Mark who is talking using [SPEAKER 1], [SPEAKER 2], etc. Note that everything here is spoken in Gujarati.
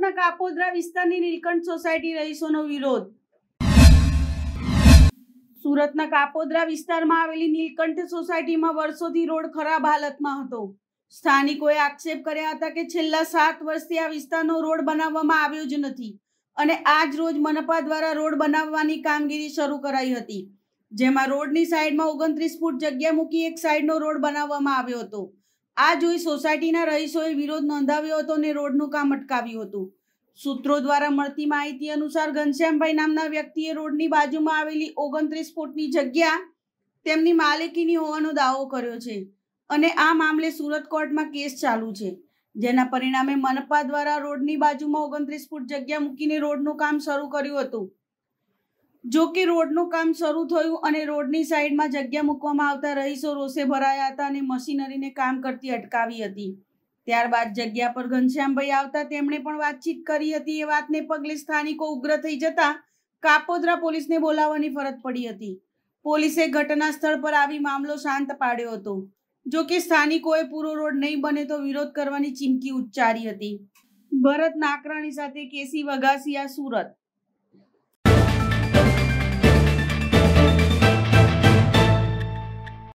[SPEAKER 1] સુરતના કાપોદ્રા વિસ્તારની નીલકંઠ સોસાયટી રહીશોનો વિરોધ સુરતના કાપોદ્રા વિસ્તારમાં આવેલી નીલકંઠ સોસાયટીમાં વર્ષોથી રોડ ખરાબ હાલતમાં હતો સ્થાનિકોએ આક્ષેપ કર્યા હતા કે છેલ્લા સાત વર્ષથી આ વિસ્તારનો રોડ બનાવવામાં આવ્યો જ નથી અને આજ રોજ મનપા દ્વારા રોડ બનાવવાની કામગીરી શરૂ કરાઈ હતી જેમાં રોડની સાઈડમાં ઓગણત્રીસ ફૂટ જગ્યા મૂકી એક સાઈડનો રોડ બનાવવામાં આવ્યો હતો આ જોઈ સોસાયટીના રહીશોએ વિરોધ નોંધાવ્યો હતો અને રોડનું કામ અટકાવ્યું હતું સૂત્રો દ્વારા મળતી માહિતી અનુસાર ઘનશ્યામભાઈ નામના વ્યક્તિએ રોડની બાજુમાં આવેલી ઓગણત્રીસ ફૂટની જગ્યા તેમની માલિકીની હોવાનો દાવો કર્યો છે અને આ મામલે સુરત કોર્ટમાં કેસ ચાલુ છે જેના પરિણામે મનપા દ્વારા રોડની બાજુમાં ઓગણત્રીસ ફૂટ જગ્યા મૂકીને રોડનું કામ શરૂ કર્યું હતું જો કે રોડનું કામ શરૂ થયું અને રોડની સાઈડમાં જગ્યા મૂકવામાં આવતા રહીશો રોષે ભરાયા હતા અને મશીનરીને કામ કરતી અટકાવી હતી ત્યારબાદ જગ્યા પર ઘનશ્યામભાઈ આવતા તેમણે પણ વાતચીત કરી હતી એ વાતને પગલે સ્થાનિકો ઉગ્ર થઈ જતા કાપોદ્રા પોલીસને બોલાવવાની ફરજ પડી હતી પોલીસે ઘટના સ્થળ પર આવી મામલો શાંત પાડ્યો હતો જો કે સ્થાનિકોએ પૂરો રોડ નહીં બને તો વિરોધ કરવાની ચીમકી ઉચ્ચારી હતી ભરત નાકરાણી સાથે કેસી વઘાસિયા સુરત